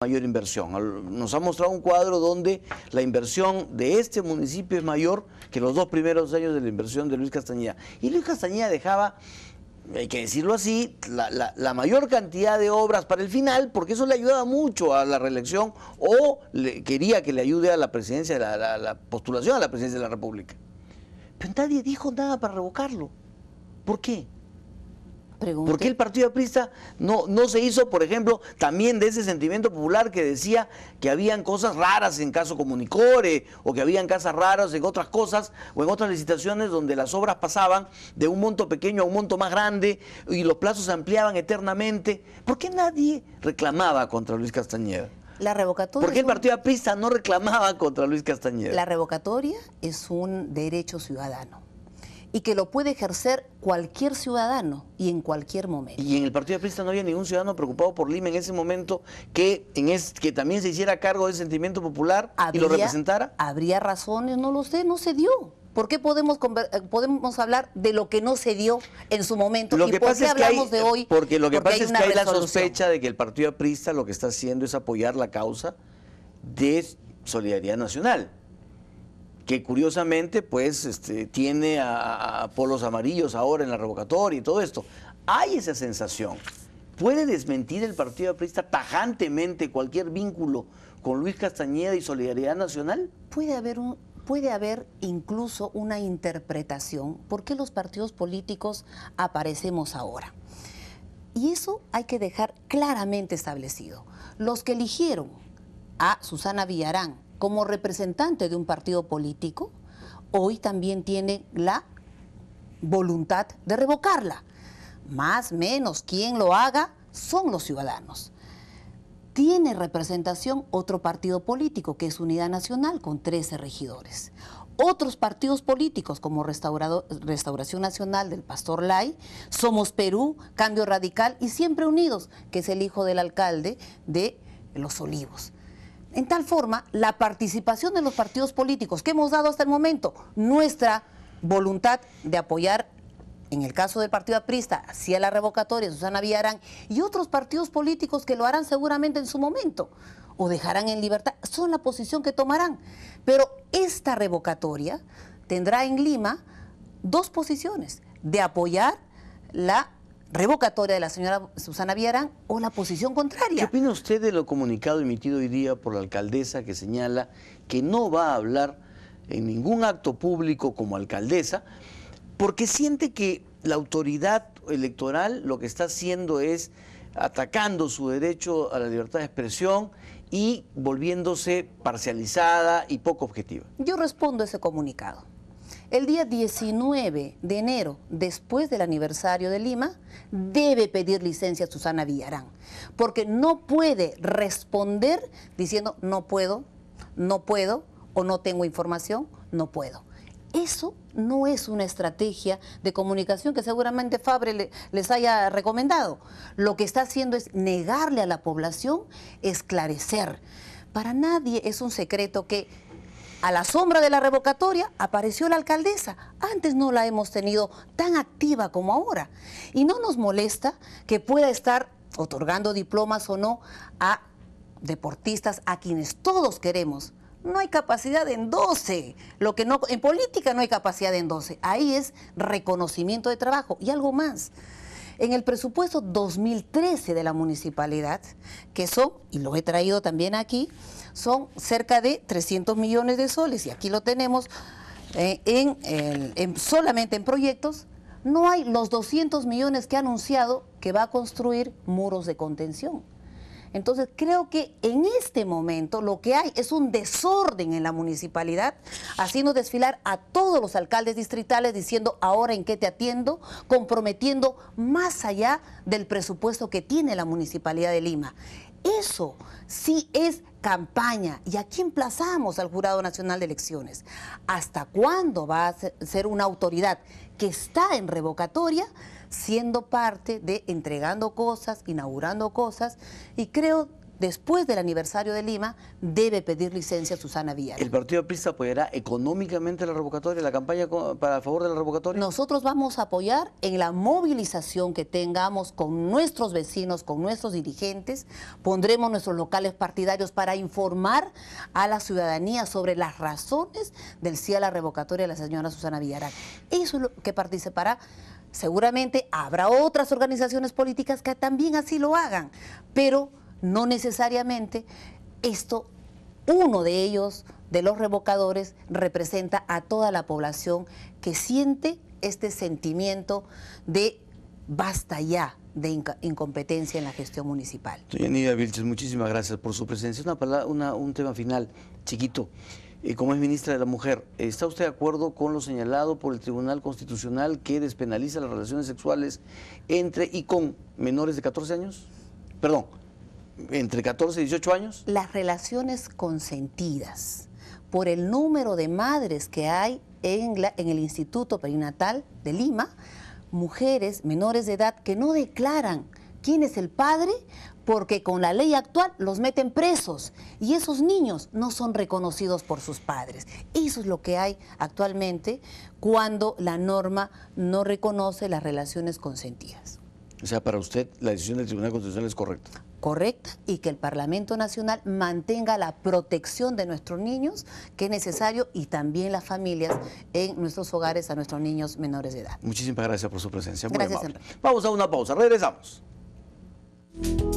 mayor inversión. Nos ha mostrado un cuadro donde la inversión de este municipio es mayor que los dos primeros años de la inversión de Luis Castañeda. Y Luis Castañeda dejaba, hay que decirlo así, la, mayor cantidad de obras para el final, porque eso le ayudaba mucho a la reelección o quería que le ayude a la presidencia, a la postulación a la presidencia de la República. Pero nadie dijo nada para revocarlo. ¿Por qué? ¿Por qué el Partido Aprista no, no se hizo, por ejemplo, también de ese sentimiento popular que decía que habían cosas raras en caso comunicore o que habían casas raras en otras cosas o en otras licitaciones donde las obras pasaban de un monto pequeño a un monto más grande y los plazos se ampliaban eternamente? ¿Por qué nadie reclamaba contra Luis Castañeda? La revocatoria. ¿Por qué el Partido Aprista no reclamaba contra Luis Castañeda? La revocatoria es un derecho ciudadano y que lo puede ejercer cualquier ciudadano y en cualquier momento. Y en el Partido Aprista no había ningún ciudadano preocupado por Lima en ese momento que, en que también se hiciera cargo del sentimiento popular y lo representara. Habría razones, no lo sé, no se dio. ¿Por qué podemos, eh, podemos hablar de lo que no se dio en su momento? ¿Y por qué hablamos de eh, hoy? Porque lo que pasa es que hay la sospecha de que el Partido Aprista lo que está haciendo es apoyar la causa de Solidaridad Nacional que curiosamente pues este, tiene a, polos amarillos ahora en la revocatoria y todo esto. Hay esa sensación. ¿Puede desmentir el Partido Aprista tajantemente cualquier vínculo con Luis Castañeda y Solidaridad Nacional? Puede haber puede haber incluso una interpretación por qué los partidos políticos aparecemos ahora. Y eso hay que dejar claramente establecido. Los que eligieron a Susana Villarán como representante de un partido político, hoy también tiene la voluntad de revocarla. Más, menos, quien lo haga son los ciudadanos. Tiene representación otro partido político, que es Unidad Nacional, con 13 regidores. Otros partidos políticos, como Restauración Nacional del Pastor Lai, Somos Perú, Cambio Radical y Siempre Unidos, que es el hijo del alcalde de Los Olivos. En tal forma, la participación de los partidos políticos que hemos dado hasta el momento, nuestra voluntad de apoyar, en el caso del Partido Aprista, hacia la revocatoria, Susana Villarán, y otros partidos políticos que lo harán seguramente en su momento, o dejarán en libertad, son la posición que tomarán. Pero esta revocatoria tendrá en Lima dos posiciones, de apoyar la revocatoria de la señora Susana viera o la posición contraria. ¿Qué opina usted de lo comunicado emitido hoy día por la alcaldesa que señala que no va a hablar en ningún acto público como alcaldesa porque siente que la autoridad electoral lo que está haciendo es atacando su derecho a la libertad de expresión y volviéndose parcializada y poco objetiva? Yo respondo a ese comunicado. El día 19 de enero, después del aniversario de Lima, debe pedir licencia a Susana Villarán, porque no puede responder diciendo no puedo, no puedo o no tengo información, no puedo. Eso no es una estrategia de comunicación que seguramente Fabre les haya recomendado. Lo que está haciendo es negarle a la población esclarecer. Para nadie es un secreto que a la sombra de la revocatoria apareció la alcaldesa. Antes no la hemos tenido tan activa como ahora. Y no nos molesta que pueda estar otorgando diplomas o no a deportistas a quienes todos queremos. No hay capacidad en 12. Lo que no, en política no hay capacidad en 12. Ahí es reconocimiento de trabajo y algo más. En el presupuesto 2013 de la municipalidad, que son, y lo he traído también aquí, son cerca de 300 millones de soles, y aquí lo tenemos eh, solamente en proyectos, no hay los 200 millones que ha anunciado que va a construir muros de contención. Entonces creo que en este momento lo que hay es un desorden en la municipalidad, haciendo desfilar a todos los alcaldes distritales diciendo ahora en qué te atiendo, comprometiendo más allá del presupuesto que tiene la municipalidad de Lima. Eso sí es campaña. Y aquí emplazamos al Jurado Nacional de Elecciones. ¿Hasta cuándo va a ser una autoridad que está en revocatoria? siendo parte de entregando cosas, inaugurando cosas y creo después del aniversario de Lima, debe pedir licencia Susana Villar. ¿El Partido Pista apoyará económicamente la revocatoria, la campaña para a favor de la revocatoria? Nosotros vamos a apoyar en la movilización que tengamos con nuestros vecinos, con nuestros dirigentes. Pondremos nuestros locales partidarios para informar a la ciudadanía sobre las razones del sí a la revocatoria de la señora Susana Villarán. Eso es lo que participará Seguramente habrá otras organizaciones políticas que también así lo hagan, pero no necesariamente esto, uno de ellos, de los revocadores, representa a toda la población que siente este sentimiento de basta ya de incompetencia en la gestión municipal. Doña Nidia Vilches, muchísimas gracias por su presencia. Una, palabra, un tema final, chiquito y como es ministra de la Mujer, ¿está usted de acuerdo con lo señalado por el Tribunal Constitucional que despenaliza las relaciones sexuales entre y con menores de 14 años? Perdón, entre 14 y 18 años. Las relaciones consentidas por el número de madres que hay en, en el Instituto Perinatal de Lima, mujeres menores de edad que no declaran quién es el padre, porque con la ley actual los meten presos y esos niños no son reconocidos por sus padres. Eso es lo que hay actualmente cuando la norma no reconoce las relaciones consentidas. O sea, para usted la decisión del Tribunal Constitucional es correcta. Correcta y que el Parlamento Nacional mantenga la protección de nuestros niños, que es necesario, y también las familias en nuestros hogares a nuestros niños menores de edad. Muchísimas gracias por su presencia. gracias, Vamos a una pausa, regresamos. Thank you